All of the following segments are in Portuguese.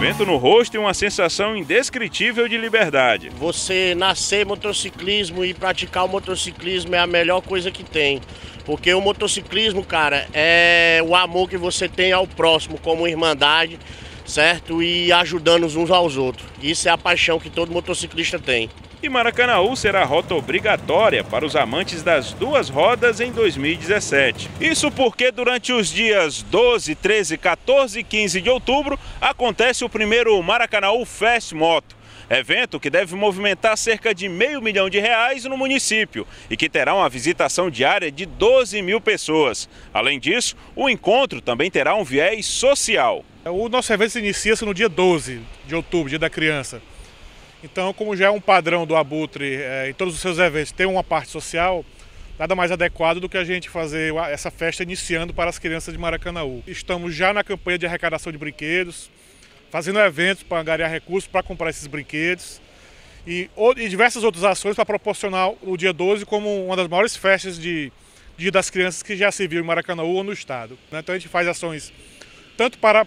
Vento no rosto e uma sensação indescritível de liberdade. Você nascer motociclismo e praticar o motociclismo é a melhor coisa que tem. Porque o motociclismo, cara, é o amor que você tem ao próximo, como irmandade, certo? E ajudando uns aos outros. Isso é a paixão que todo motociclista tem. E Maracanaú será rota obrigatória para os amantes das duas rodas em 2017. Isso porque durante os dias 12, 13, 14 e 15 de outubro acontece o primeiro Maracanaú Fest Moto evento que deve movimentar cerca de meio milhão de reais no município e que terá uma visitação diária de 12 mil pessoas. Além disso, o encontro também terá um viés social. O nosso evento inicia-se no dia 12 de outubro, dia da criança. Então, como já é um padrão do Abutre é, em todos os seus eventos, tem uma parte social, nada mais adequado do que a gente fazer essa festa iniciando para as crianças de Maracanãú. Estamos já na campanha de arrecadação de brinquedos, fazendo eventos para angariar recursos para comprar esses brinquedos e, e diversas outras ações para proporcionar o dia 12 como uma das maiores festas de Dia das Crianças que já se viu em Maracanãú ou no estado. Né? Então a gente faz ações tanto para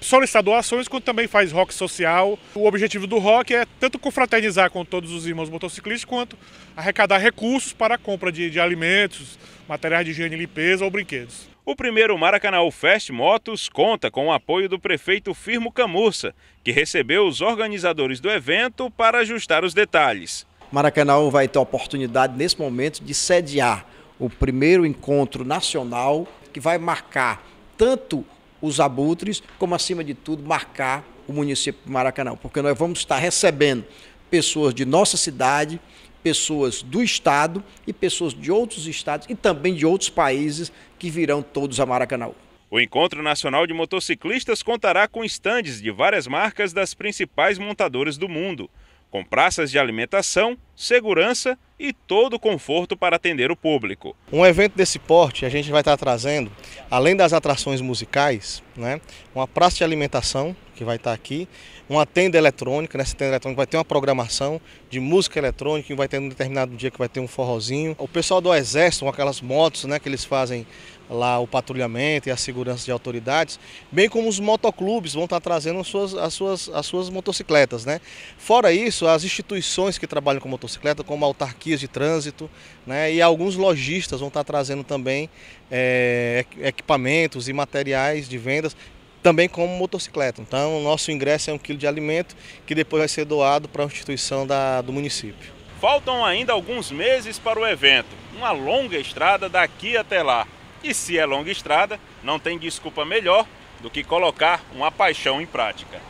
solicitar ações, quanto também faz rock social. O objetivo do rock é tanto confraternizar com todos os irmãos motociclistas, quanto arrecadar recursos para a compra de, de alimentos, materiais de higiene e limpeza ou brinquedos. O primeiro Maracanã Fest Motos conta com o apoio do prefeito Firmo Camurça, que recebeu os organizadores do evento para ajustar os detalhes. Maracanã vai ter a oportunidade nesse momento de sediar o primeiro encontro nacional que vai marcar tanto os abutres, como acima de tudo marcar o município de Maracanã, porque nós vamos estar recebendo pessoas de nossa cidade, pessoas do estado e pessoas de outros estados e também de outros países que virão todos a Maracanã. O Encontro Nacional de Motociclistas contará com estandes de várias marcas das principais montadoras do mundo, com praças de alimentação, segurança e todo o conforto para atender o público. Um evento desse porte, a gente vai estar trazendo, além das atrações musicais, né, uma praça de alimentação que vai estar aqui, uma tenda eletrônica, nessa tenda eletrônica vai ter uma programação de música eletrônica, e vai ter um determinado dia que vai ter um forrozinho. O pessoal do Exército, com aquelas motos né, que eles fazem lá o patrulhamento e a segurança de autoridades, bem como os motoclubes vão estar trazendo as suas, as suas, as suas motocicletas. Né? Fora isso, as instituições que trabalham com motocicleta, como autarquias de trânsito, né, e alguns lojistas vão estar trazendo também é, equipamentos e materiais de vendas também como motocicleta. Então, o nosso ingresso é um quilo de alimento que depois vai ser doado para a instituição da, do município. Faltam ainda alguns meses para o evento, uma longa estrada daqui até lá. E se é longa estrada, não tem desculpa melhor do que colocar uma paixão em prática.